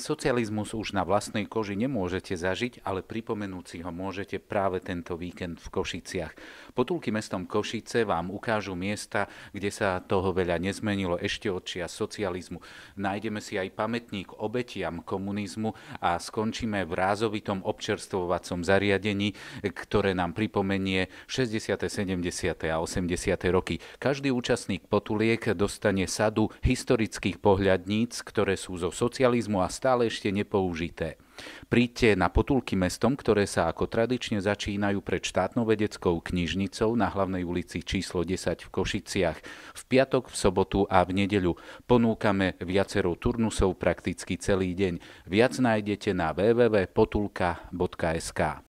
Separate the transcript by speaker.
Speaker 1: socializmus už na vlastnej koži nemôžete zažiť, ale pripomenúť si ho môžete práve tento víkend v Košiciach. Potulky mestom Košice vám ukážu miesta, kde sa toho veľa nezmenilo ešte od čia socializmu. Nájdeme si aj pamätník obetiam komunizmu a skončíme v rázovitom občerstvovacom zariadení, ktoré nám pripomenie 60., 70. a 80. roky. Každý účastník potuliek dostane sadu historických pohľadníc, ktoré sú zo socializmu a stále stále ešte nepoužité. Príďte na potulky mestom, ktoré sa ako tradične začínajú pred štátnou vedeckou knižnicou na hlavnej ulici číslo 10 v Košiciach. V piatok, v sobotu a v nedeľu ponúkame viacero turnusov prakticky celý deň. Viac nájdete na www.potulka.sk.